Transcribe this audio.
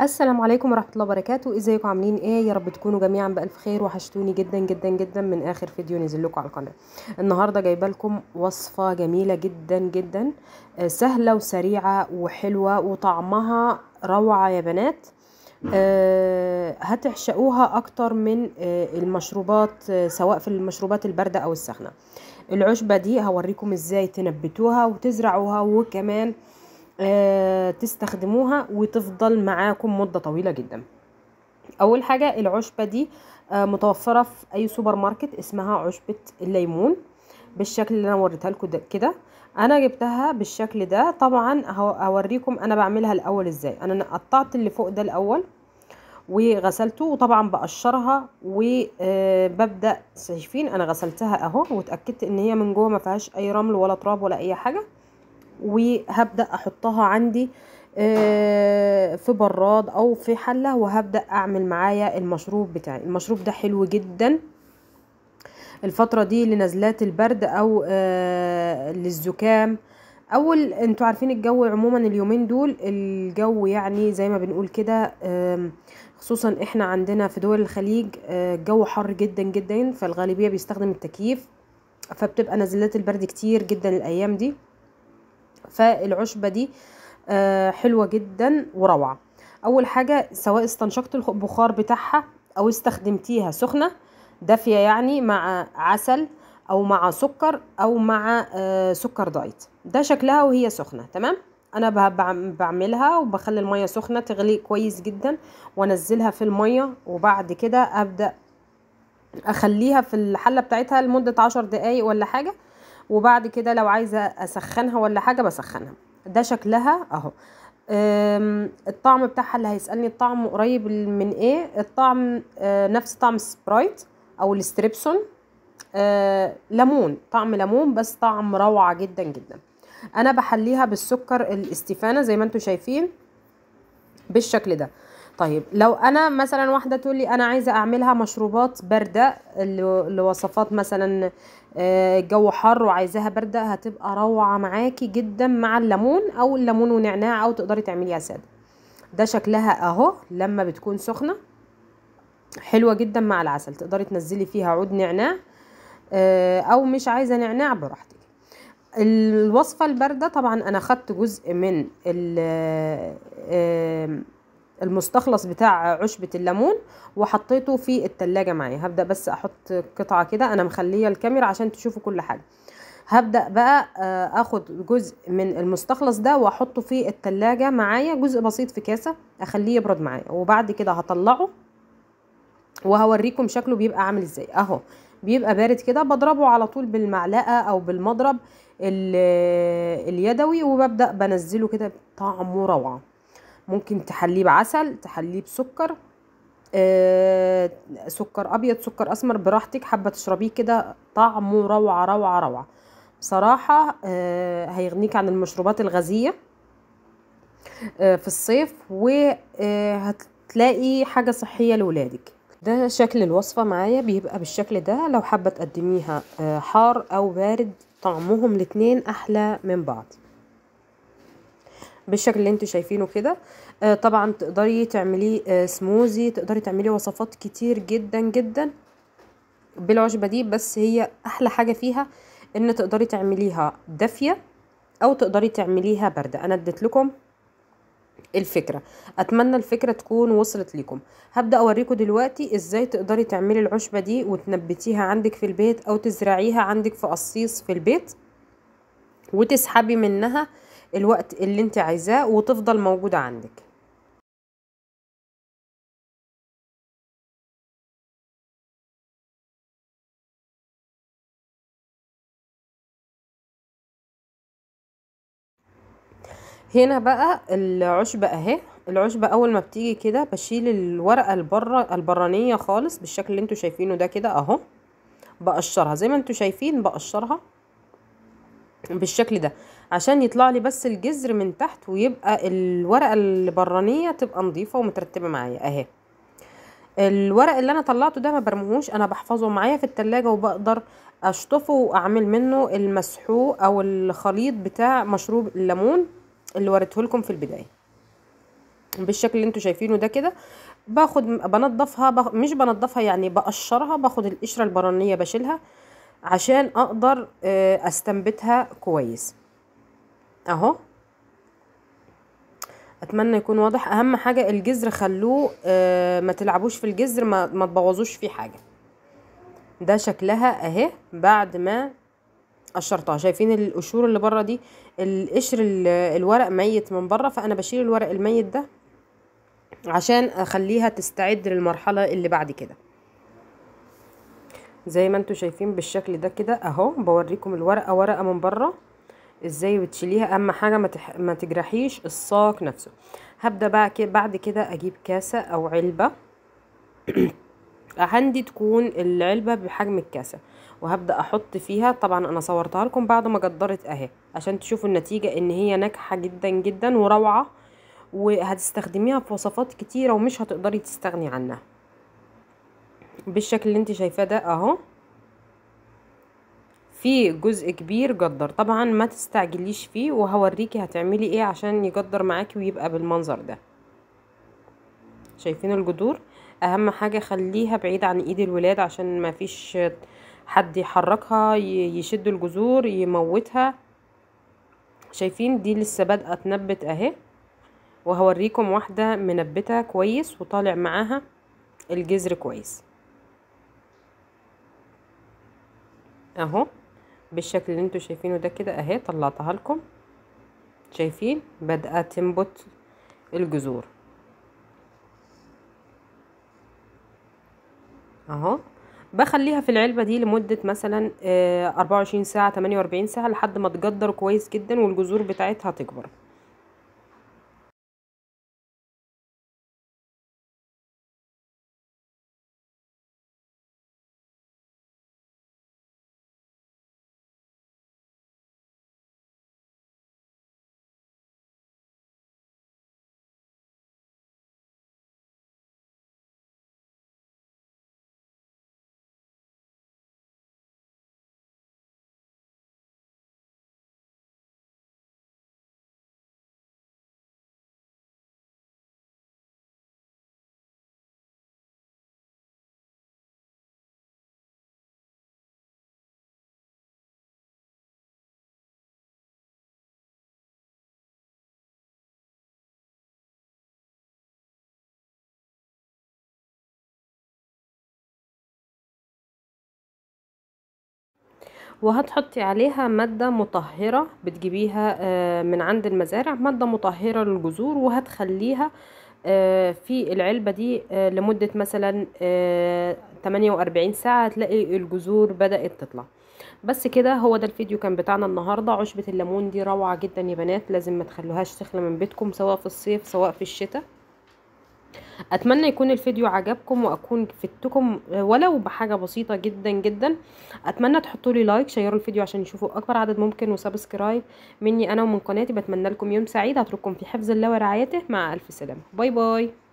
السلام عليكم ورحمه الله وبركاته ازيكم عاملين ايه يا رب تكونوا جميعا بالف خير وحشتوني جدا جدا جدا من اخر فيديو نزل لكم على القناه النهارده جايبه لكم وصفه جميله جدا جدا آه، سهله وسريعه وحلوه وطعمها روعه يا بنات أه هتعشقوها اكتر من أه المشروبات أه سواء في المشروبات البارده او السخنه العشبه دي هوريكم ازاي تنبتوها وتزرعوها وكمان آه، تستخدموها وتفضل معاكم مدة طويلة جدا اول حاجة العشبة دي آه، متوفرة في اي سوبر ماركت اسمها عشبة الليمون بالشكل اللي انا وريتها لكم كده انا جبتها بالشكل ده طبعا هوريكم انا بعملها الاول ازاي انا قطعت اللي فوق ده الاول وغسلته وطبعا بقشرها وببدا آه، شايفين انا غسلتها اهو واتاكدت ان هي من جوه ما فيهاش اي رمل ولا تراب ولا اي حاجه وهبدأ أحطها عندي آه، في براد أو في حلة وهبدأ أعمل معايا المشروب بتاعي المشروب ده حلو جدا الفترة دي لنزلات البرد أو آه، للزكام اول انتوا عارفين الجو عموما اليومين دول الجو يعني زي ما بنقول كده خصوصا احنا عندنا في دول الخليج آه، الجو حر جدا جدا فالغالبيه بيستخدم التكييف فبتبقى نزلات البرد كتير جدا الايام دي فالعشبة دي آه، حلوة جدا وروعة اول حاجة سواء استنشقت البخار بتاعها او استخدمتيها سخنة دافية يعني مع عسل او مع سكر او مع آه، سكر دايت ده شكلها وهي سخنة تمام انا بعملها وبخلي المية سخنة تغلي كويس جدا وانزلها في المية وبعد كده ابدأ اخليها في الحلة بتاعتها لمدة عشر دقايق ولا حاجة وبعد كده لو عايزه اسخنها ولا حاجه بسخنها ده شكلها اهو الطعم بتاعها اللي هيسالني الطعم قريب من ايه الطعم آه، نفس طعم سبرايت او الستريبسون آه، ليمون طعم ليمون بس طعم روعه جدا جدا انا بحليها بالسكر الاستفانه زي ما انتم شايفين بالشكل ده طيب لو انا مثلا واحده تقول لي انا عايزه اعملها مشروبات بارده لوصفات مثلا آه، الجو حر وعايزاها بارده هتبقى روعه معاكي جدا مع الليمون او الليمون ونعناع او تقدري تعمليها ساده ده شكلها اهو لما بتكون سخنه حلوه جدا مع العسل تقدري تنزلي فيها عود نعناع آه، او مش عايزه نعناع براحتك الوصفه البارده طبعا انا خدت جزء من المستخلص بتاع عشبة الليمون وحطيته في التلاجة معايا هبدأ بس احط قطعة كده انا مخلية الكاميرا عشان تشوفوا كل حاجة هبدأ بقى آه، اخد جزء من المستخلص ده واحطه في التلاجة معايا جزء بسيط في كاسة اخليه يبرد معايا وبعد كده هطلعه وهوريكم شكله بيبقى عامل ازاي اهو بيبقى بارد كده بضربه على طول بالمعلقه او بالمضرب اليدوي وببدا بنزله كده طعمه روعه ممكن تحليه بعسل تحليه بسكر آه سكر ابيض سكر اسمر براحتك حابه تشربيه كده طعمه روعه روعه روعه بصراحه آه هيغنيك عن المشروبات الغازيه آه في الصيف وهتلاقي آه حاجه صحيه لولادك ده شكل الوصفه معايا بيبقى بالشكل ده لو حابه تقدميها آه حار او بارد طعمهم الاثنين احلى من بعض بالشكل اللي انتوا شايفينه كده آه، طبعا تقدري تعمليه آه، سموزي تقدري تعمليه وصفات كتير جدا جدا بالعشبه دي بس هي احلى حاجه فيها ان تقدري تعمليها دافيه او تقدري تعمليها بارده انا اديت لكم الفكره اتمنى الفكره تكون وصلت لكم هبدا اوريكم دلوقتي ازاي تقدري تعملي العشبه دي وتنبتيها عندك في البيت او تزرعيها عندك في قصيص في البيت وتسحبي منها الوقت اللي انت عايزاه وتفضل موجودة عندك هنا بقى العشبة اهي العشبة اول ما بتيجي كده بشيل الورقة البره البرانية خالص بالشكل اللي انتوا شايفينه ده كده اهو بقشرها زي ما انتوا شايفين بقشرها بالشكل ده عشان يطلع لي بس الجزر من تحت ويبقى الورقه البرانية تبقى نظيفه ومترتبه معايا اهي الورق اللي انا طلعته ده ما برمهوش انا بحفظه معايا في التلاجة وبقدر اشطفه واعمل منه المسحوق او الخليط بتاع مشروب الليمون اللي وردته لكم في البدايه بالشكل اللي انتوا شايفينه ده كده باخد بنضفها بخ... مش بنضفها يعني بقشرها باخد القشره البرانيه بشيلها عشان اقدر آه، استنبتها كويس اهو اتمنى يكون واضح اهم حاجه الجذر خلوه آه ما تلعبوش في الجذر ما, ما تبوظوش فيه حاجه ده شكلها اهي بعد ما قشرتها شايفين القشور اللي بره دي القشر الورق ميت من بره فانا بشيل الورق الميت ده عشان اخليها تستعد للمرحله اللي بعد كده زي ما انتوا شايفين بالشكل ده كده اهو بوريكم الورقه ورقه من بره ازاي بتشيليها اهم حاجه ما, تح... ما تجرحيش الساق نفسه هبدا بقى كده بعد كده اجيب كاسه او علبه عندي تكون العلبه بحجم الكاسه وهبدا احط فيها طبعا انا صورتها لكم بعد ما جدرت اهي عشان تشوفوا النتيجه ان هي ناجحه جدا جدا وروعه وهتستخدميها في وصفات كتيره ومش هتقدري تستغني عنها بالشكل اللي انت شايفاه ده اهو في جزء كبير جدر طبعا ما تستعجليش فيه وهوريكي هتعملي ايه عشان يجدر معاكي ويبقى بالمنظر ده شايفين الجدور اهم حاجة خليها بعيد عن ايد الولاد عشان ما فيش حد يحركها يشد الجذور يموتها شايفين دي لسه بادئه تنبت اهي وهوريكم واحده منبته كويس وطالع معاها الجذر كويس اهو بالشكل اللي انتوا شايفينه ده كده اهي طلعتها لكم شايفين بدأت تنبت الجذور اهو بخليها في العلبة دي لمدة مثلا اه 24 ساعة 48 ساعة لحد ما تجدر كويس جدا والجذور بتاعتها تكبر وهتحطي عليها مادة مطهرة بتجيبيها آه، من عند المزارع مادة مطهرة للجذور وهتخليها آه، في العلبة دي آه، لمدة مثلا 48 ساعة هتلاقي الجذور بدأت تطلع بس كده هو ده الفيديو كان بتاعنا النهاردة عشبة الليمون دي روعة جدا يا بنات لازم ما تخلوهاش تخلى من بيتكم سواء في الصيف سواء في الشتاء اتمنى يكون الفيديو عجبكم واكون فدتكم آه، ولو بحاجه بسيطه جدا جدا اتمنى تحطوا لي لايك شيروا الفيديو عشان يشوفوا اكبر عدد ممكن وسبسكرايب مني انا ومن قناتي بتمنى لكم يوم سعيد اترككم في حفظ الله ورعايته مع الف سلامه باي باي